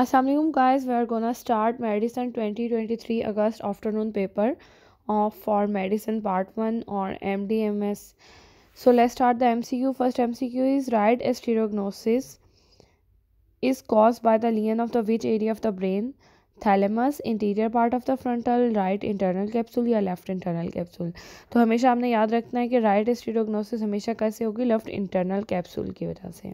असल guys we are gonna start medicine 2023 twenty three August afternoon paper of for medicine part one और M D M S so let start the M C Q first M C Q is right astereognosis is cause by the lesion of the which area of the brain thalamus anterior part of the frontal right internal capsule या left internal capsule तो हमेशा आपने याद रखना है कि right एस्टीरोगनोसिस हमेशा कैसे होगी लेफ्ट इंटरनल कैप्सूल की वजह से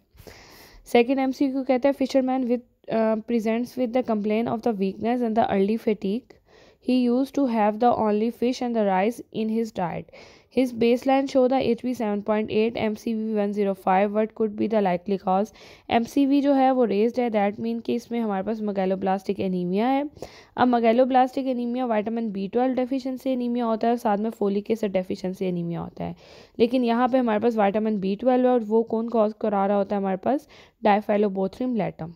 सेकेंड एम सी क्यू कहते हैं fisherman with uh, presents with the complaint of the weakness and the early fatigue. He used to have the only fish and the rice in his diet. His baseline show the H B seven point eight M C V one zero five what could be the likely cause M C V जो है वो raised है that mean कि इसमें हमारे पास मगैलोब्लास्टिक anaemia है अब megaloblastic anaemia vitamin B twelve deficiency anaemia होता है और साथ में फोलिक एसिड डेफिशिएंसी एनीमिया होता है लेकिन यहाँ पे हमारे पास वाइटामिन बी ट्वेल्व है और वो कौन कॉज करा रहा होता है हमारे पास डायफेलोबोथ्रिम लेटम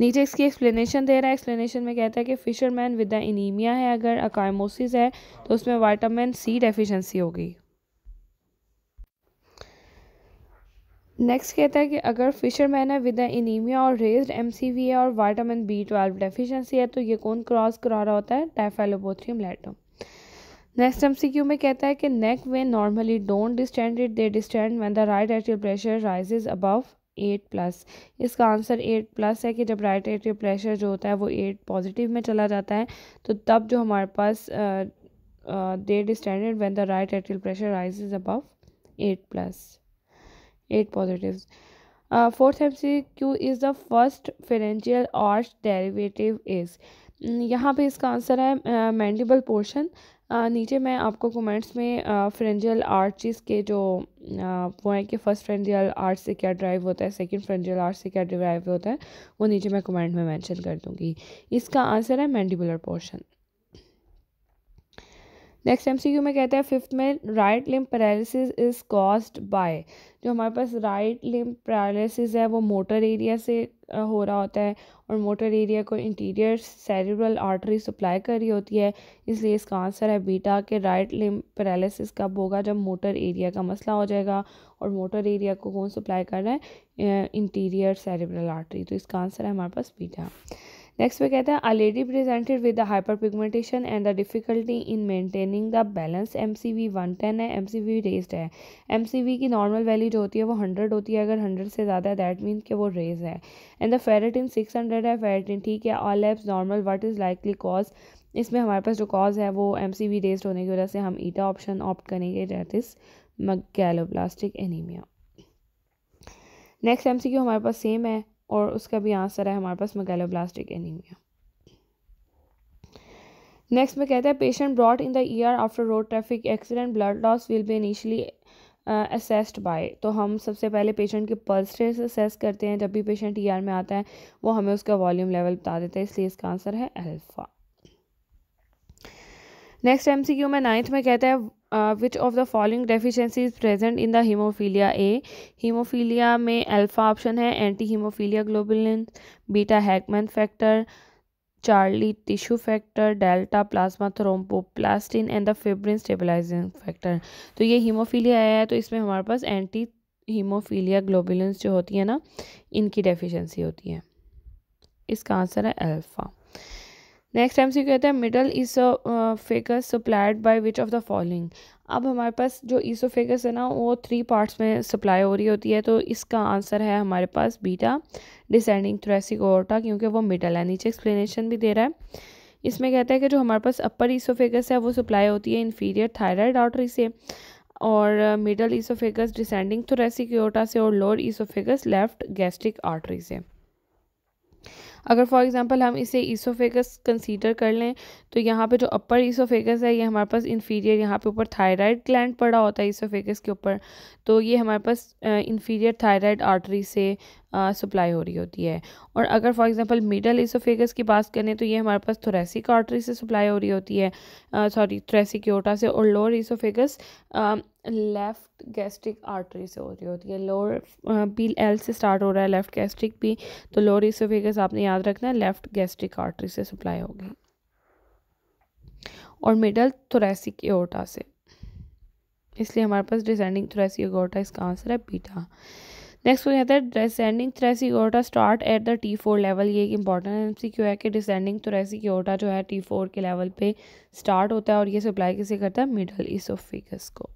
नीचे इसकी एक्सप्लेनेशन दे रहा है एक्सप्लेनेशन में कहता है कि फिशरमैन विद एनीमिया है अगर अकाइमोसिस है तो उसमें वाइटामिन सी डेफिशिएंसी होगी नेक्स्ट कहता है कि अगर फिशरमैन है विद एनीमिया और रेज एमसीवी है और वाइटामिन बी ट्वेल्व डेफिशेंसी है तो ये कौन क्रॉस करा रहा होता है टाइफेलोबोथ्रियम लैटम नेक्स्ट एमसीक्यू में कहता है कि neck vein normally don't distend it they distend when the right atrial pressure rises above eight plus इसका आंसर एट प्लस है कि जब राइट एट्रियल प्रेशर जो होता है वो एट पॉजिटिव में चला जाता है तो तब जो हमारे पास they distend when the right atrial pressure is above eight plus eight positive fourth M C Q is the first pharyngeal arch derivative is यहाँ पे इसका आंसर है मैंडिबल पोर्शन नीचे मैं आपको कमेंट्स में फ्रेंजियल आर्ट्स के जो वो है कि फ़र्स्ट फ्रेंजियल आर्ट से क्या ड्राइव होता है सेकंड फ्रेंजियल आर्ट से क्या ड्राइव होता है वो नीचे मैं कमेंट में मेंशन कर दूंगी इसका आंसर है मैंडिबुलर पोर्शन नेक्स्ट एमसीक्यू में कहते हैं फिफ्थ में right limb paralysis is caused by जो हमारे पास राइट लिम पैरालिसिस है वो मोटर एरिया से हो रहा होता है और मोटर एरिया को इंटीरियर सेरिब्रल आर्टरी सप्लाई कर रही होती है इसलिए इसका आंसर है बीटा के राइट लिम पैरालिसिस कब होगा जब मोटर एरिया का मसला हो जाएगा और मोटर एरिया को कौन सप्लाई कर रहा है इंटीरियर सेरिब्रल आर्टरी तो इसका आंसर है हमारे पास बीटा नेक्स्ट पे कहते हैं a lady presented with the hyper pigmentation and the difficulty in maintaining the balance M C V one ten है एम सी वी रेस्ड है एम सी वी की नॉर्मल वैल्यू जो होती है वो हंड्रेड होती है अगर हंड्रेड से ज़्यादा है दैट मीन कि वो रेज है and the ferritin six hundred है फेरेटिन ठीक है all else normal what is likely cause इसमें हमारे पास जो कॉज है वो एम सी वी रेस्ड होने की वजह से हम ईटा ऑप्शन ऑप्ट करेंगे that is megaloblastic anaemia next M C Q हमारे पास सेम है और उसका भी आंसर है हमारे पास मेगेलोब्लास्टिक एनीमिया नेक्स्ट में कहता है patient brought in the ER after road traffic accident blood loss will be initially assessed by तो हम सबसे पहले पेशेंट के पल्स रेट असेस करते हैं जब भी पेशेंट ईआर e में आता है वो हमें उसका वॉल्यूम लेवल बता देते हैं इसलिए इसका आंसर है alpha next M C Q में नाइन्थ में कहता है which of the following deficiency is present in the haemophilia A haemophilia में अल्फा ऑप्शन है anti haemophilia globulin beta Hageman factor charlie tissue factor delta plasma thromboplastin and the fibrin stabilising factor तो ये haemophilia आया है तो इसमें हमारे पास anti haemophilia globulin जो होती है ना इनकी डेफिशिएंसी होती है इसका आंसर है अल्फ़ा नेक्स्ट एम सी कहते हैं middle oesophagus supplied by which of the following अब हमारे पास जो ईसोफेगस है ना वो थ्री पार्ट्स में सप्लाई हो रही होती है तो इसका आंसर है हमारे पास बीटा डिसेंडिंग थ्रेसिक ओरटा क्योंकि वो मिडल है नीचे एक्सप्लेनेशन भी दे रहा है इसमें कहता है कि जो हमारे पास अपर ईसोफेगस है वो सप्लाई होती है इन्फीरियर थायराइड आर्टरी से और middle oesophagus descending thoracic aorta से और lower oesophagus left gastric artery से अगर फॉर एग्जांपल हम इसे ईसोफेगस कंसीडर कर लें तो यहाँ पे जो अपर ईसोफेगस है ये हमारे पास इन्फीरियर यहाँ पे ऊपर थायराइड ग्लैंड पड़ा होता है ईसोफेगस के ऊपर तो ये हमारे पास इन्फीरियर थायराइड आर्टरी से सप्लाई हो रही होती है और अगर फॉर एग्जांपल मिडल इसोफेगस की बात करें तो ये हमारे पास थोरेसिक आर्टरी से सप्लाई हो रही होती है सॉरी थोरेसिक्योटा से और lower oesophagus left gastric artery से हो रही होती है लोअर पी एल से स्टार्ट हो रहा है लेफ़्ट गैस्ट्रिक भी तो लोअर इसोफेगस आपने याद रखना है लेफ़्ट गैस्ट्रिक आर्टरी से सप्लाई होगी और मिडल थोरेसिक एओटा से इसलिए हमारे पास डिसेंडिंग थोरेसिक एओटा इसका आंसर है बीटा नेक्स्ट क्वेश्चन आता है descending thoracic aorta start at the T four level ये एक इंपॉर्टेंट एम सी क्यू है कि डिसेंडिंग थ्रेसी ओटा जो है टी फोर के लेवल पे स्टार्ट होता है और ये सप्लाई किसे करता है मिडल इसोफिकस को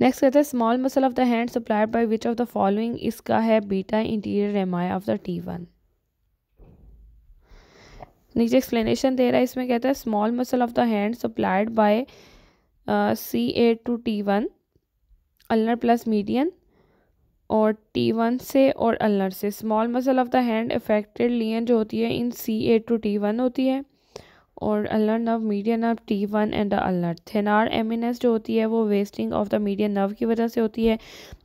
नेक्स्ट कहता है small muscle of the hand supplied by which of the following इसका है beta interior M I of the T one नीचे एक्सप्लेनेशन दे रहा है इसमें कहता है small muscle of the hand supplied by C A to T one ulnar plus median और टी वन से और अल्नर से small muscle of the hand affected lesion जो होती है in C A to T one होती है और ulnar nerve median nerve T one and the ulnar thenar eminence जो होती है वो wasting of the median nerve की वजह से होती है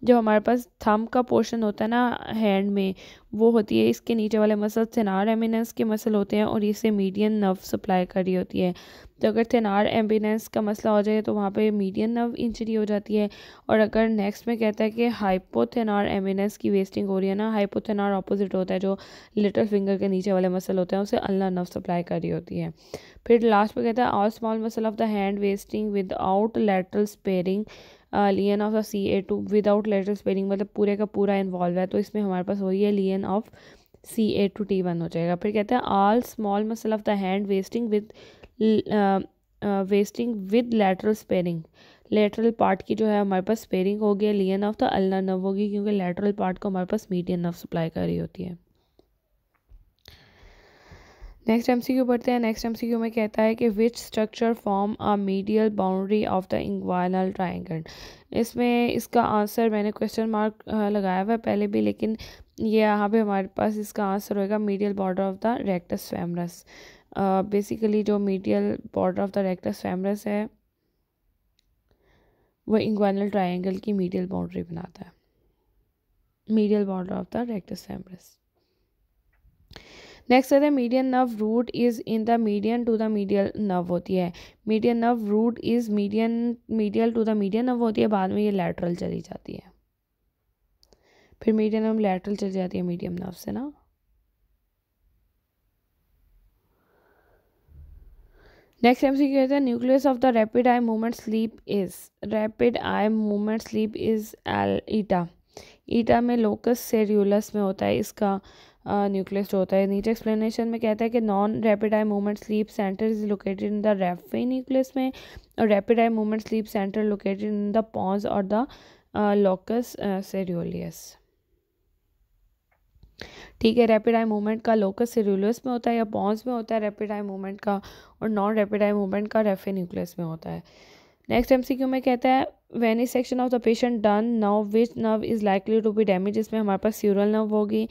जो हमारे पास थम का पोर्शन होता है ना हैंड में वो होती है इसके नीचे वाले मसल थेनार एम्बिनेंस के मसल होते हैं और इसे मीडियन नर्व सप्लाई कर रही होती है तो अगर थेनार एम्बिनेंस का मसला हो जाए तो वहाँ पे मीडियन नर्व इंजरी हो जाती है और अगर नेक्स्ट में कहता है कि हाइपोथेनार एम्बिनेंस की वेस्टिंग हो रही है ना हाइपोथेनार ऑपोजिट होता है जो लिटल फिंगर के नीचे वाले मसल होते हैं उसे अल्ला नर्व सप्लाई कर रही होती है फिर लास्ट में कहता है all small muscle of the hand wasting without lateral sparing lesion of C A to without lateral spelling मतलब पूरे का पूरा इन्वॉल्व है तो इसमें हमारे पास वही है lesion of C A to T one हो जाएगा फिर कहते हैं all small muscle of the hand wasting with wasting with lateral sparing lateral part की जो है हमारे पास स्पेरिंग होगी लियन ऑफ द अल्ना नव होगी क्योंकि लेटरल पार्ट को हमारे पास मीडियन नव सप्लाई कर रही होती है नेक्स्ट एम सी क्यू पढ़ते हैं नेक्स्ट एम सी क्यू में कहता है कि which structure form a medial boundary of the inguinal triangle इसमें इसका आंसर मैंने क्वेश्चन मार्क लगाया हुआ है पहले भी लेकिन ये यहाँ पे हमारे पास इसका आंसर होगा medial border of the rectus femoris basically जो medial border of the rectus femoris है वो इंग्वाइनल ट्राइंगल की मीडियल बाउंड्री बनाता है medial border of the rectus femoris next कहते हैं median nerve root is in the median to the medial nerve होती है median nerve root is median medial to the median nerve होती है बाद में ये लेटरल चली जाती है फिर मीडियन नर्व लेटरल चली जाती है मीडियम नर्व से ना नेक्स्ट एम सी क्यू हैं nucleus of the rapid eye movement sleep is rapid eye movement sleep is L eta eta में लोकस सेल्यूलस में होता है इसका न्यूक्लियस जो होता है नीचे एक्सप्लेनेशन में कहता है कि non rapid eye movement sleep centre is located in the raphe nucleus में और rapid eye movement sleep centre located in the pons और द लोकस सेरियोलियस ठीक है रैपिड आई मूवमेंट का लोकस सेरुलस में होता है या पॉन्स में होता है रैपिड आई मूवमेंट का और नॉन रैपिड आई मूवमेंट का रेफे न्यूक्लियस में होता है नेक्स्ट एमसीक्यू में कहता है venesection of the patient done now which nerve is likely to be damage इसमें हमारे पास सीरल नर्व होगी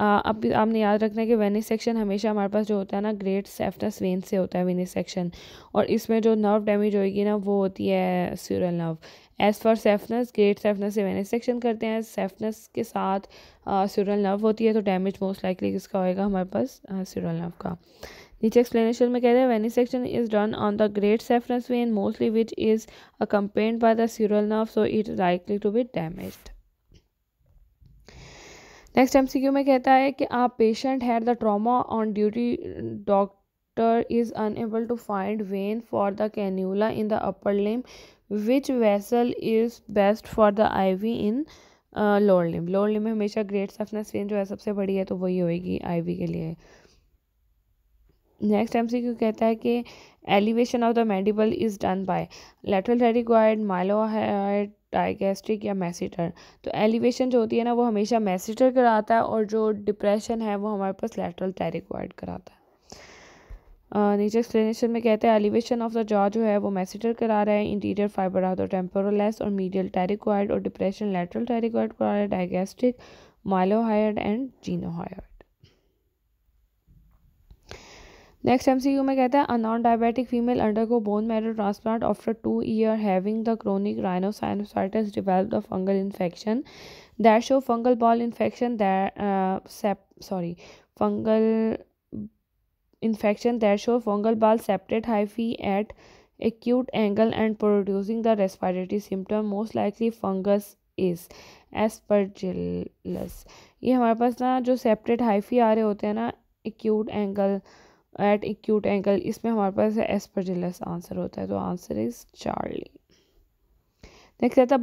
अब आपने याद रखना है कि वेनिस सेक्शन हमेशा हमारे पास जो होता है ना ग्रेट सेफ्टस वेन से होता है वेनिस सेक्शन और इसमें जो नर्व डैमेज होगी ना वो होती है sural nerve as for saphenous great saphenous से वेनिस सेक्शन करते हैं सेफनस के साथ स्यूरल नर्व होती है तो डैमेज मोस्ट लाइकली किसका होएगा हमारे पास स्यूरल नर्व का नीचे एक्सप्लेनेशन में रहे हैं venesection is done on the great saphenous vein mostly which is accompanied by the sural nerve so it likely to be damaged next M में कहता है कि आप patient had the trauma on duty doctor is unable to find vein for the cannula in the upper limb which vessel is best for the IV in lower limb lower limb में हमेशा great सफनेस when जो है सबसे बड़ी है तो वही होएगी आईवी के लिए नेक्स्ट एम सी क्यू कहता है कि elevation of the mandible is done by lateral pterygoid mylohyoid digastric या मैसेटर तो एलिवेशन जो होती है ना वो हमेशा मैसेटर कराता है और जो डिप्रेशन है वो हमारे पास लेटरल टेरिकॉइड कराता है नीचे एक्सप्लेनेशन में कहते हैं एलिवेशन ऑफ द जॉ जो है वो मैसेटर करा रहा है इंटीरियर फाइबर आता है टेम्पोरलेस और मीडियल टेरिकॉइड और डिप्रेशन लेटरल टेरिकॉइड करा रहा है digastric mylohyoid and geniohyoid next U में कहता है a non diabetic female undergo bone marrow transplant after two year having the chronic rhinosinusitis develop the fungal infection that show fungal ball infection sorry fungal infection that show fungal uh, ball septate hyphae at acute angle and producing the respiratory symptom most likely fungus is aspergillus ये हमारे पास ना जो septate hyphae आ रहे होते हैं ना acute angle at acute angle इसमें हमारे पास एस्परजिलस आंसर होता है तो आंसर इज चार्ली नेक्स्ट आता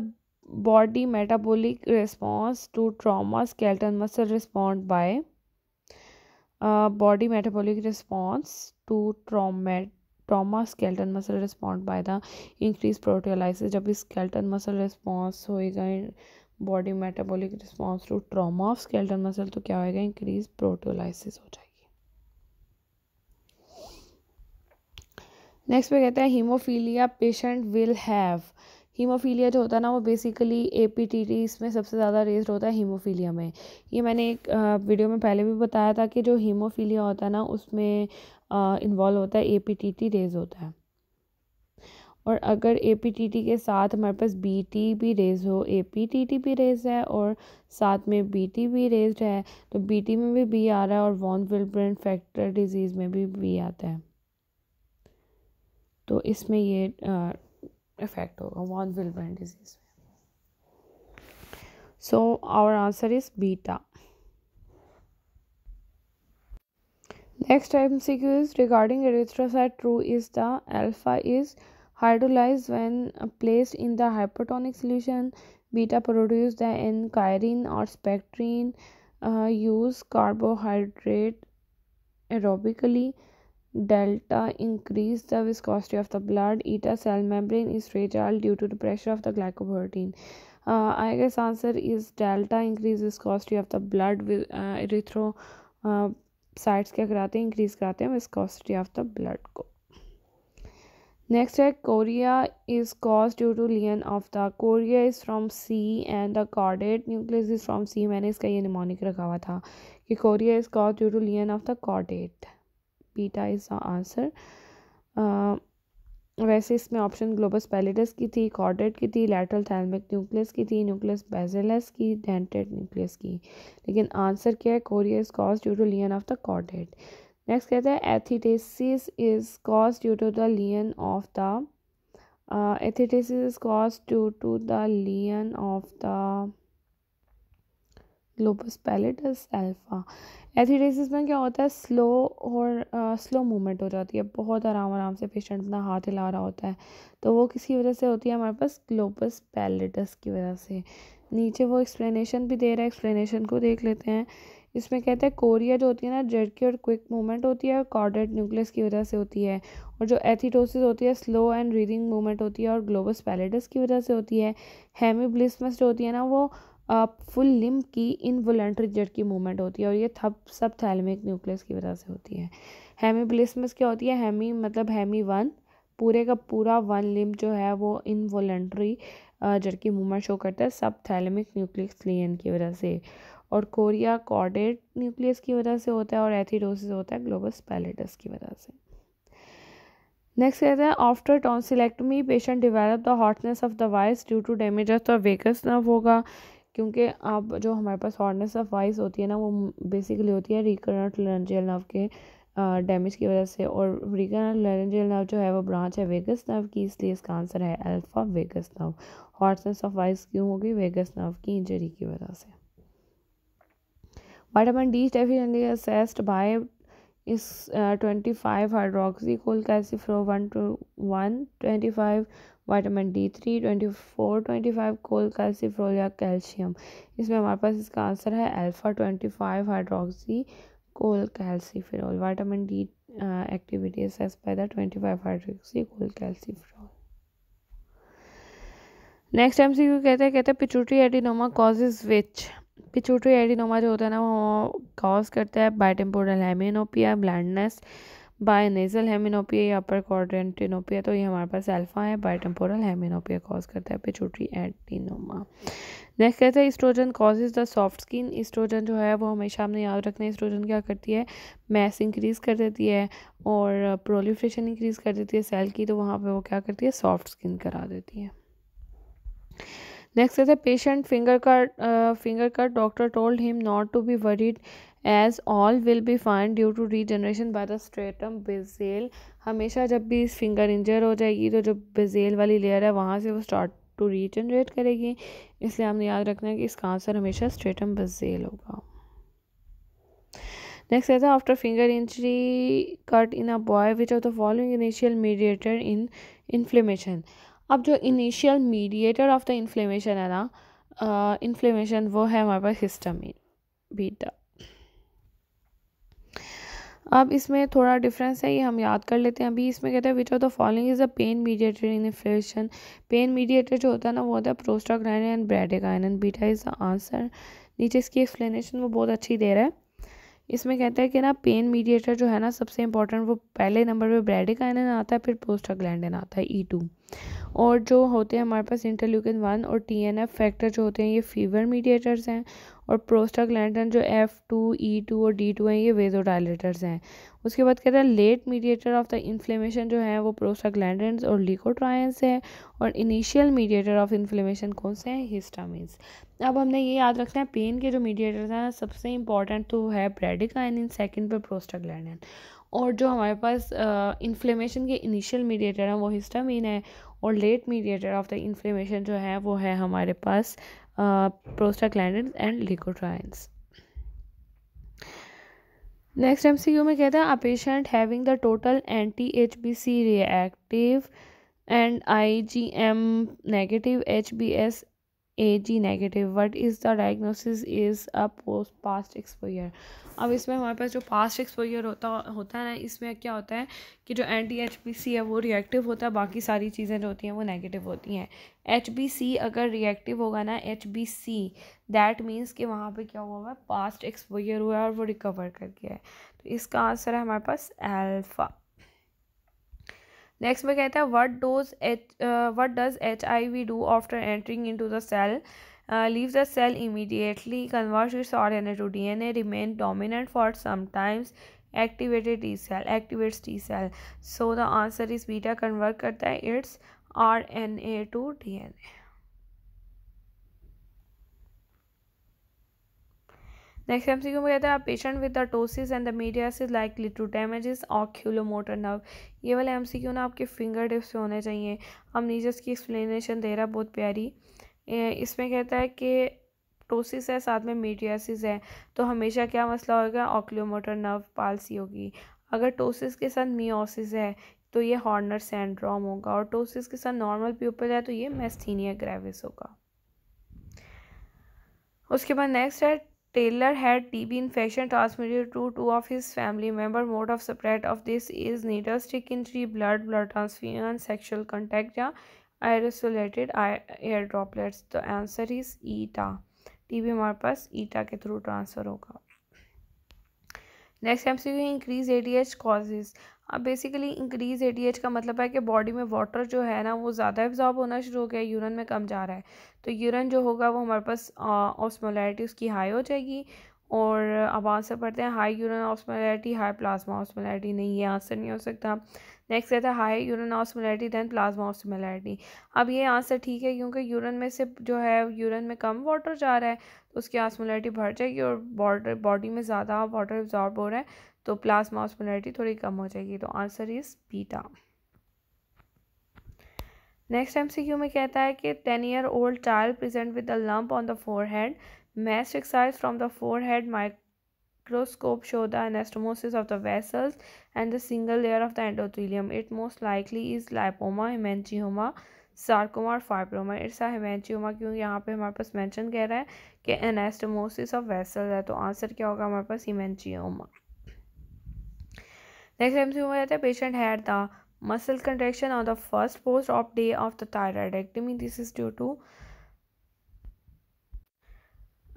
body metabolic response to trauma skeletal muscle respond by body metabolic response to trauma trauma skeletal muscle respond by the increase proteolysis जब skeletal muscle response होएगा body metabolic response to trauma of skeletal muscle तो क्या होएगा increase प्रोटोलाइसिस हो जाएगी next पे कहते हैं haemophilia patient will have haemophilia जो होता है ना वो basically A P T T सबसे ज़्यादा रेज होता है हीमोफीलिया में ये मैंने एक वीडियो में पहले भी बताया था कि जो हीमोफीलिया होता है ना उसमें इन्वॉल्व होता है A P T T raise होता है और अगर ए पी टी टी के साथ हमारे पास बी टी भी रेज हो ए पी टी टी भी रेज है और साथ में बी टी भी रेज है तो बी टी में भी बी आ रहा है और वॉन विल फैक्टर डिजीज़ में भी बी आता है तो इसमें ये इफ़ेक्ट होगा वॉन विलबर्न डिजीज़ में so our answer is beta Next time sequence regarding erythrocyte true is the alpha is hydrolyzed when uh, placed in the hypertonic solution. Beta produce the enchirine or spectrin. Uh, use carbohydrate aerobically. Delta increase the viscosity of the blood eta cell membrane is रेजाल due to the pressure of the glycoprotein I guess answer is delta increase viscosity of the blood erythrocytes क्या कराते हैं increase कराते हैं viscosity of the blood को next है chorea is cause due to lesion of the chorea is from C and the caudate nucleus is from C मैंने इसका ये निमोनिक रखा हुआ था कि chorea is cause due to lesion of the caudate beta is the answer वैसे इसमें option globus पैलेटस की थी कॉर्डेट की थी लैटरल थैलमिक न्यूक्लियस की थी न्यूक्लियस बेजेलस की डेंटेड न्यूक्लियस की लेकिन आंसर क्या है chorea is cause due to lesion of the caudate next कहते हैं athetosis is cause due to the lesion of the athetosis is cause due to the lesion of the globus pallidus alpha athetosis में क्या होता है slow और slow uh, movement हो जाती है बहुत आराम आराम से पेशेंट अपना हाथ हिला रहा होता है तो वो किसी वजह से होती है हमारे पास ग्लोबस पैलेटस की वजह से नीचे वो एक्सप्लेनेशन भी दे रहा है एक्सप्लेनेशन को देख लेते हैं इसमें कहते हैं कोरिया जो होती है ना जर्की और क्विक मूवमेंट होती है कॉर्डेट न्यूक्लियस की वजह से होती है और जो एथीटोसिस होती है स्लो एंड रीदिंग मूवमेंट होती है और ग्लोबस पैलेटस की वजह से होती है हेमी ब्लिसमस जो होती है ना वो फुल लिम्ब की इनवोलेंट्री जड़ की मूवमेंट होती है और ये थप सब थैलमिक न्यूक्लियस की वजह से होती है हेमी ब्लिसमस क्या होती है हेमी मतलब हेमी वन पूरे का पूरा वन लिम्ब जो है वो इनवोलेंट्री जड़ की मूवमेंट शो करता है सब थैलमिक न्यूक्लियस लियन की वजह से और कोरिया कॉर्डेट न्यूक्लियस की वजह से होता है और एथीडोसिस होता है ग्लोबस पैलेटस की वजह से नेक्स्ट कहते हैं after tonsillectomy patient develop the hoarseness of the voice due to damage of the vagus nerve होगा क्योंकि आप जो हमारे पास हॉर्डनेस ऑफ वॉइस होती है ना वो बेसिकली होती है रिकरेंट लरेंजियल नर्व के डैमेज की वजह से और रिकरेंट लरेंजियल नर्व जो है वो ब्रांच है वेगस नर्व की इसलिए इसका आंसर है alpha vagus nerve hoarseness of voice क्यों होगी वेगस नर्व की इंजरी की वजह से vitamin D definitely assessed by इस twenty five hydroxy cholecalciferol one two one twenty five vitamin D three twenty four twenty five cholecalciferol या calcium इसमें हमारे पास इसका आंसर है alpha twenty five hydroxy cholecalciferol vitamin D activity assess by twenty five hydroxy cholecalciferol next M C Q कहते हैं कहते हैं पिचूटी एडिनोमा कॉजेज विच पिचूटी एडिनोमा जो होता है ना वो कॉज करता है बाइटेम्पोरल हेमिनोपिया ब्लाइंडनेस बाय नेजल हेमिनोपिया या अपर कॉर्डेंटिनोपिया तो ये हमारे पास एल्फा है बाय टेम्पोरल हेमिनोपिया कॉज करता है पिचोट्री एडिनोमा नेक्स्ट कहते हैं oestrogen causes the soft skin oestrogen जो है वो हमेशा हमने याद रखना है इस्ट्रोजन क्या करती है मैस इंक्रीज़ कर देती है और प्रोलिफ्रेशन इंक्रीज़ कर देती है सेल की तो वहाँ पर वो क्या करती है सॉफ्ट स्किन करा देती है नेक्स्ट कहते हैं पेशेंट फिंगर का फिंगर का doctor told him not to be worried as all will be fine due to regeneration by the stratum basale हमेशा जब भी फिंगर इंजर हो जाएगी तो जो बेजेल वाली लेयर है वहाँ से वो स्टार्ट टू रीजनरेट करेगी इसलिए हमने याद रखना है कि इसका आंसर हमेशा स्ट्रेटम बेजेल होगा नेक्स्ट है after finger injury cut in a boy which are the following initial mediator in inflammation अब जो initial mediator of the inflammation है ना इन्फ्लेमेशन uh, वो है हमारे पास हिस्टामिन बीटा अब इसमें थोड़ा डिफरेंस है ये हम याद कर लेते हैं अभी इसमें कहते हैं which of the following is a pain mediated in inflammation pain mediated जो होता है ना वो होता है prostaglandin and bradykinin and beta is the answer नीचे इसकी एक्सप्लेनेशन वो बहुत अच्छी दे रहा है इसमें कहता है कि ना पेन मीडिएटर जो है ना सबसे इंपॉर्टेंट वो पहले नंबर पर ब्रेडिकाइनन आता है फिर प्रोस्टाग्लैंडन आता है ई e टू और जो होते हैं हमारे पास इंटरल्यूकिन वन और टी एन एफ फैक्टर जो होते हैं ये फीवर मीडिएटर्स हैं और प्रोस्टाग्लैंडन जो एफ़ टू ई टू और डी टू हैं ये वेजोडाइलेटर्स हैं उसके बाद कहते हैं late mediator of the inflammation जो है वो प्रोस्टाग्लैंड और लीकोट्रायंस है और इनिशियल मीडिएटर ऑफ इन्फ्लेमेशन कौन से हैं हिस्टामिन्स अब हमने ये याद रखना है पेन के जो मीडिएटर्स हैं सबसे इंपॉर्टेंट तो है इन सेकेंड पर प्रोस्टाग्लैंड और जो हमारे पास इन्फ्लेमेशन के इनिशियल मीडिएटर हैं वो हिस्टामिन है और late mediator of the inflammation जो है वो है हमारे पास prostaglandin and leukotrienes next M C U में कहता है a patient having the total anti H B C reactive and I G M negative H B S A G negative what is the diagnosis is a post past exposure अब इसमें हमारे पास जो past exposure होता होता है ना इसमें क्या होता है कि जो एंटी एच बी सी है वो रिएक्टिव होता है बाकी सारी चीज़ें जो होती हैं वो नेगेटिव होती हैं एच बी सी अगर रिएक्टिव होगा ना H B C that means कि वहाँ पर क्या हुआ हुआ है पास्ट एक्सपोयर हुआ है और वो रिकवर कर गया है तो इसका आंसर है हमारे पास एल्फ़ा नेक्स्ट में कहता है what does H what does H I V do after entering into the cell leave the cell immediately convert its R N A to D N A remain dominant for sometimes activated T cell activates T cell so the answer is beta convert करता है its R N A to D N A next M C Q में कहते हैं patient with the ptosis and the mydriasis is likely to oculo oculomotor nerve ये वाले Q ना आपके finger tips पे होने चाहिए हम नीजस की एक्सप्लेनेशन दे रहा बहुत प्यारी इसमें कहता है कि टोसिस है साथ में मीडियासिस है तो हमेशा क्या मसला होगा ऑक्लोमोटर नर्व पालसी होगी अगर टोसिस के साथ मियोसिस है तो ये हॉर्नर सेंड्रोम होगा और टोसिस के साथ नॉर्मल प्यूपल है तो ये मेस्थीनिया ग्रेविस होगा उसके बाद नेक्स्ट है Taylor had TB infection transmitted to two of his family members. Mode of spread of this is needle stick injury, blood, blood transfusion, sexual contact, or aerosolated air droplets. The answer is ETA. TB हमारे ETA के through transfer होगा. Next MCQ increase ADH causes. अब basically increase ADH का मतलब है कि body में water जो है ना वो ज़्यादा एब्जॉर्ब होना शुरू हो गया यूरन में कम जा रहा है तो यूरन जो होगा वो हमारे पास ऑस्मोलैरिटी उसकी हाई हो जाएगी और अब आंसर पढ़ते हैं high urine osmolarity high plasma osmolarity नहीं ये आंसर नहीं हो सकता नेक्स्ट कहता है high urine osmolarity than plasma osmolarity अब ये आंसर ठीक है क्योंकि यूरन में से जो है यूरन में कम वाटर जा रहा है तो उसकी आसमोलरिटी बढ़ जाएगी और बॉर्डर बॉडी में ज़्यादा वाटर एब्जॉर्ब हो रहा है तो प्लाज्मा आसमोलरिटी थोड़ी कम हो जाएगी तो answer is beta next M C Q में कहता है कि ten year old child present with a lump on the forehead mass excised from the forehead microscope show the anastomosis of the vessels and the single layer of the endothelium it most likely is lipoma hemangioma, sarcoma और fibroma its haemangioma क्यों यहाँ पे हमारे पास mention कह रहा है कि anastomosis of vessel है तो आंसर क्या होगा हमारे पास हीमेंचियोमा नेक्स्ट टाइम से हुआ जाता है patient had the muscle contraction on the first post op day of the thyroidectomy this is due to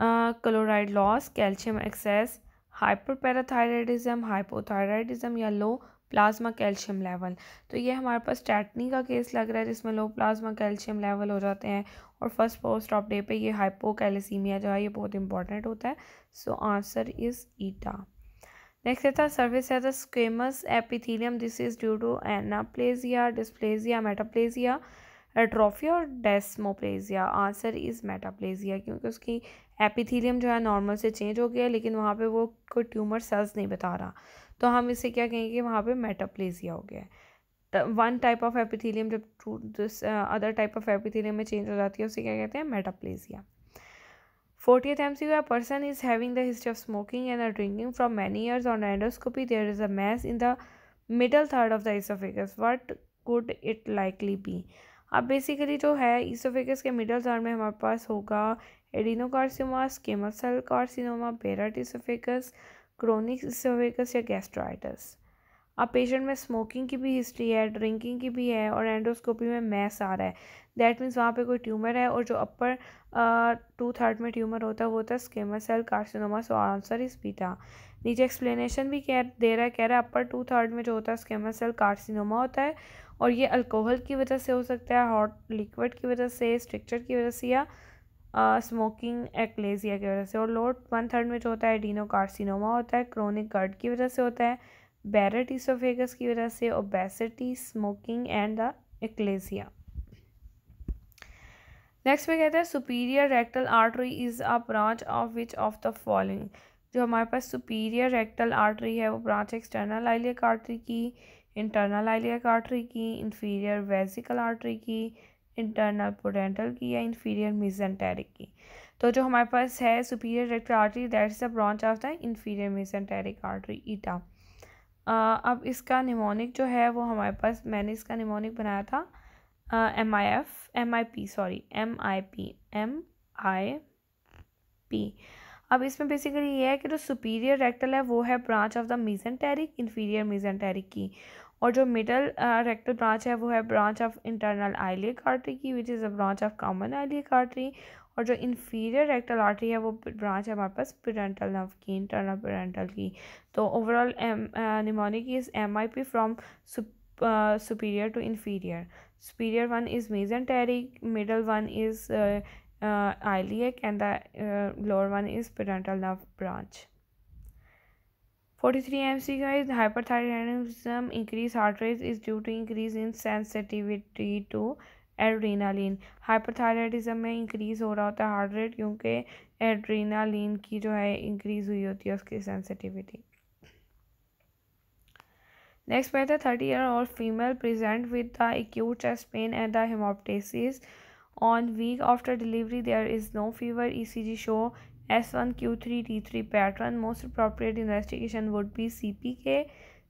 chloride loss calcium excess hyper hyperparathyroidism hypothyroidism या लो प्लाज्मा कैल्शियम लेवल तो ये हमारे पास tetany का case लग रहा है जिसमें लो plasma calcium level हो जाते हैं और फर्स्ट पोस्ट ऑफ डे पे ये हाइपोकैलेसीमिया जो है ये बहुत इंपॉर्टेंट होता है so answer is eta next है cervix as the squamous epithelium this is due to anaplasia dysplasia metaplasia atrophy और डेस्मोप्लेजिया आंसर इज़ मेटाप्लेजिया क्योंकि उसकी एपिथीलियम जो है नॉर्मल से चेंज हो गया लेकिन वहाँ पे वो कोई ट्यूमर सेल्स नहीं बता रहा तो हम इसे क्या कहेंगे कि वहाँ पे मेटाप्लेजिया हो गया है वन टाइप ऑफ एपिथीलियम जब to this other type of epithelium में चेंज हो जाती है उसे क्या कहते हैं metaplasia fortieth M C person is having the history of smoking and a drinking from many years on endoscopy there is a mass in the middle third of the oesophagus what could it likely be अब basically जो है oesophagus के middle third में हमारे पास होगा adenocarcinoma squamous cell carcinoma Barrett oesophagus chronic cervicitis या gastritis अब पेशेंट में स्मोकिंग की भी हिस्ट्री है ड्रिंकिंग की भी है और एंडोस्कोपी में मैस आ रहा है दैट मीन्स वहाँ पे कोई ट्यूमर है और जो अपर टू थर्ड में ट्यूमर होता है वो होता है squamous cell carcinoma so answer is था नीचे एक्सप्लेनेशन भी कह दे रहा है कह रहा है अपर टू थर्ड में जो होता है स्केमर सेल कार्सिनोमा होता है और ये अल्कोहल की वजह से हो सकता है हॉट लिक्विड की वजह से स्ट्रिक्चर की वजह से या स्मोकिंग एक्लेजिया की वजह से और लोड वन थर्ड में जो होता है कार्सिनोमा होता है क्रोनिक गर्ड की वजह से होता है बैरट इसोफेगस की वजह से obesity smoking and the achalasia next में कहते हैं superior rectal artery is a branch of which of the following जो हमारे पास सुपीरियर रेक्टल आर्टरी है वो ब्रांच एक्सटर्नल आइलियक आर्टरी की इंटरनल आइलियक आर्टरी की इंफीरियर वेजिकल आर्टरी की इंटरनल पोडेंटल की या इन्फीरियर मिजेंटेरिक की तो जो हमारे पास है superior rectal artery that is the branch of the inferior mesenteric artery eta अब इसका निमोनिक जो है वो हमारे पास मैंने इसका निमोनिक बनाया था M I F M I P sorry M I P M I P अब इसमें बेसिकली ये है कि जो सुपीरियर रेक्टल है वो है branch of the mesenteric inferior mesenteric की और जो मिडल रेक्टल ब्रांच है वो है branch of internal iliac artery की which is a branch of common iliac artery और जो इन्फीरियर रेक्टल आर्टरी है वो ब्रांच है हमारे पास पेरेंटल नर्व की इंटरनल पेरेंटल की तो overall mnemonic is M I P from superior to inferior superior one is mesenteric middle one is uh, and the lower one is pudendal nerve branch Forty three MCQ is hyperthyroidism increased heart rate is due to increase in sensitivity to adrenaline hyperthyroidism में increase हो रहा होता है heart rate क्योंकि adrenaline की जो है increase हुई होती है उसकी सेंसिटिविटी नेक्स्ट पे था थर्टी ईयर और female present with the acute chest pain and the haemoptysis on week after delivery there is no fever ecg show S1Q3T3 pattern. Most appropriate investigation would be CPK,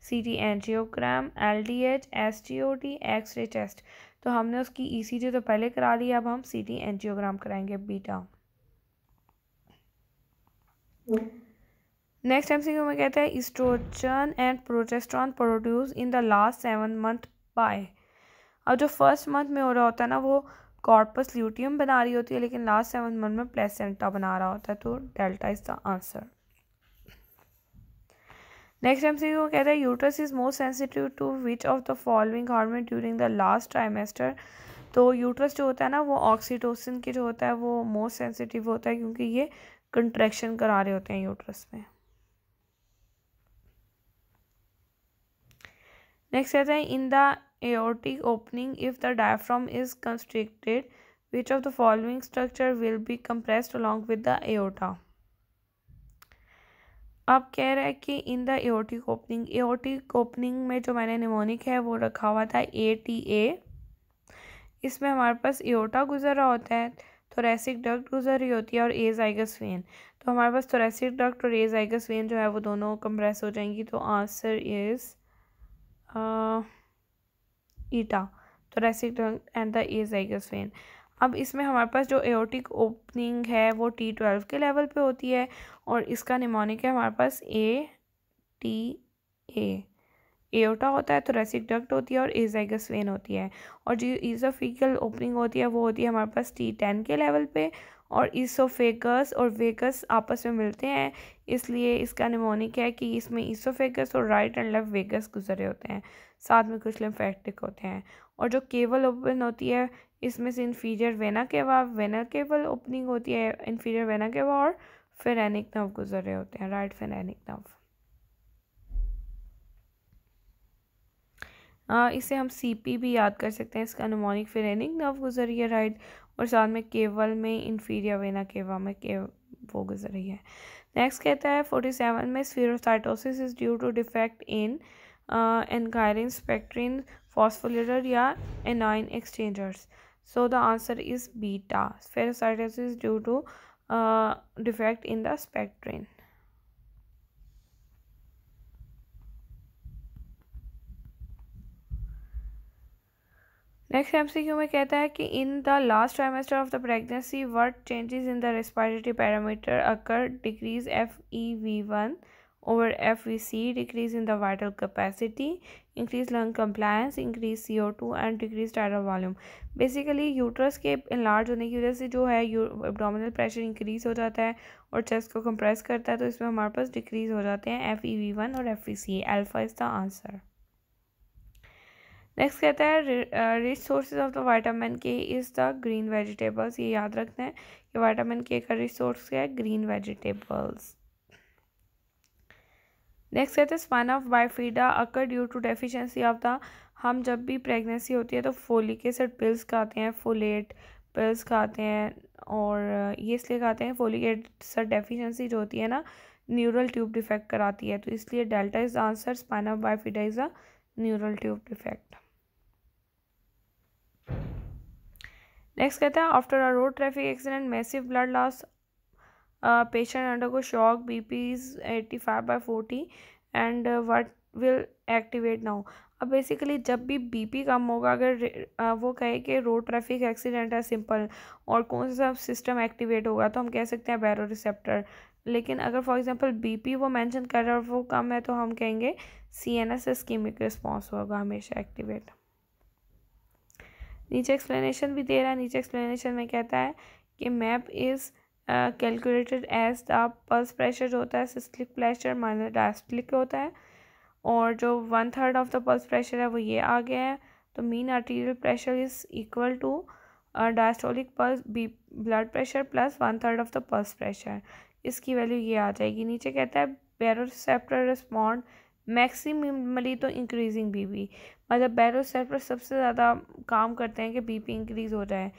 CT angiogram, LDH, SGOT, X-ray test. तो हमने उसकी ECG e तो पहले करा ली अब हम सीटी angiogram कराएंगे बीटा नेक्स्ट एमसीक्यू में कहते हैं oestrogen and progesterone produce in the last seven month by अब जो फर्स्ट मंथ में हो रहा होता है ना वो कॉर्पस ल्यूटियम बना रही होती है लेकिन लास्ट सेवन मंथ में प्लेसेंटा बना रहा होता है तो delta is the answer next M C को कहते हैं uterus is most sensitive to which of the following hormone during the last trimester तो यूट्रस जो होता है ना वो ऑक्सीटोसिन के जो होता है वो मोस्ट सेंसिटिव होता है क्योंकि ये कंट्रैक्शन करा रहे होते हैं यूट्रस में नेक्स्ट कहते हैं in the aortic opening if the diaphragm is constricted which of the following structure will be compressed along with the aorta अब कह रहा है कि in the aortic opening aortic opening में जो मैंने निमोनिक है वो रखा हुआ था ए टी ए इसमें हमारे पास एओटा गुजर रहा होता है थोरेसिक डक्ट गुजर रही होती है और ए जाइगस वेन तो हमारे पास थोरेसिक डक्ट और ए जाइगस वेन जो है वो दोनों कंप्रेस हो जाएंगी तो answer is eta thoracic and the azygos vein अब इसमें हमारे पास जो एओटिक ओपनिंग है वो टी ट्वेल्व के लेवल पे होती है और इसका निमोनिक है हमारे पास ए टी ए एओटा होता है थोरेसिक तो डक्ट होती है और एजाइगस वेन होती है और जो ईजोफिकल ओपनिंग होती है वो होती है हमारे पास टी टेन के लेवल पे और ईसोफेगस और वेगस आपस में मिलते हैं इसलिए इसका निमोनिक है कि इसमें ईसोफेगस और राइट एंड लेफ्ट वेगस गुजरे होते हैं साथ में कुछ लिम्फेटिक होते हैं और जो केवल ओपन होती है इसमें से inferior vena cava vena cava opening होती है इन्फीरियर वेना केवा और नव गुजर गुजरे होते हैं राइट फेरेनिक नव इसे हम सीपी भी याद कर सकते हैं इसका नमोनिक फेरेनिक नव गुजरी है राइट और साथ में केवल में इन्फीरिया वेना केवा में केव वो गुजर रही है नेक्स्ट कहता है फोर्टी सेवन में spherocytosis is due to defect in ankyrin spectrin phospholipid या anion exchangers so the answer is beta spherocytosis due to defect in the spectrin next MCQ में कहता है कि in the last trimester of the pregnancy what changes in the respiratory parameter occur decrease F E V one over F V C decrease in the vital capacity increase lung compliance increase C O two and decrease tidal volume basically uterus के इलाज होने की वजह से जो है abdominal pressure increase हो जाता है और चेस्ट को कंप्रेस करता है तो इसमें हमारे पास डिक्रीज हो जाते हैं एफ ई वी वन और F V C alpha is the answer next कहता है rich sources of the vitamin K is the green vegetables ये याद रखना है कि वाइटामिन के का रिच सोर्स क्या है ग्रीन वेजिटेबल्स नेक्स्ट कहते हैं spine of bifida occur due to deficiency of the हम जब भी प्रेगनेंसी होती है तो फोलिक एसिड पिल्स खाते हैं फोलेट पिल्स खाते हैं और ये इसलिए खाते हैं फोलिक एसिड डेफिशिएंसी जो होती है ना न्यूरल ट्यूब डिफेक्ट कराती है तो इसलिए delta is answer spine of bifida is a neural tube defect next कहते हैं after a road traffic accident massive blood loss patient undergo shock B P is eighty five by forty and what will activate now अब basically जब भी BP कम होगा अगर वो कहे कि रोड ट्रैफिक एक्सीडेंट है सिंपल और कौन सा सिस्टम एक्टिवेट होगा तो हम कह सकते हैं बैरो रिसेप्टर लेकिन अगर फॉर एग्जांपल बीपी वो मेंशन कर रहा है और वो कम है तो हम कहेंगे C N S ischaemic response होगा हमेशा एक्टिवेट नीचे एक्सप्लेनेशन भी दे रहा है नीचे एक्सप्लेनेशन में कहता है कि MAP is calculated as the pulse pressure होता है सिस्टलिक प्लेशर माइनस डायस्टलिक होता है और जो one third of the pulse pressure है वो ये आ गया है तो mean arterial pressure is equal to diastolic pulse B blood pressure plus one third of the pulse pressure इसकी वैल्यू ये आ जाएगी नीचे कहता है बैरोसेप्टर रिस्पॉन्ड मैक्सिमली मतलब तो इंक्रीजिंग बीपी मतलब बैरोसेट पर सबसे ज़्यादा काम करते हैं कि बीपी इंक्रीज हो जाए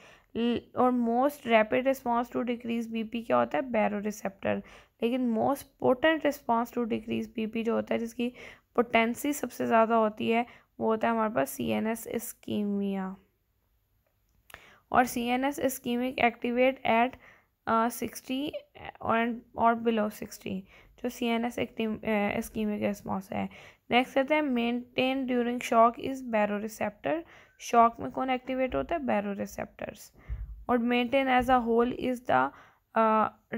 और most rapid response to decrease BP क्या होता है बैरो रिसेप्टर लेकिन most potent response to decrease BP जो होता है जिसकी पोटेंसी सबसे ज़्यादा होती है वो होता है हमारे पास सी एन एस स्कीमिया और C N S ischaemic activate at sixty और बिलो सिक्सटी जो सी एन एस स्कीमिक एस्मॉस है नेक्स्ट कहते हैं maintain during shock is baroreceptor shock में कौन एक्टिवेट होता है बैरो रिसेप्टर्स और maintain as a whole is the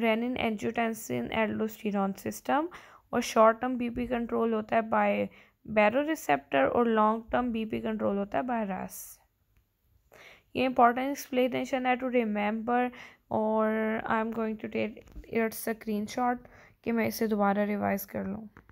renin angiotensin aldosterone system और शॉर्ट टर्म बीपी कंट्रोल होता है बाय बैरो रिसेप्टर और लॉन्ग टर्म बीपी कंट्रोल होता है बाय रास ये इंपॉर्टेंट एक्सप्लेनेशन है टू रिमेंबर और I am going to take its screenshot कि मैं इसे दोबारा रिवाइज़ कर लूँ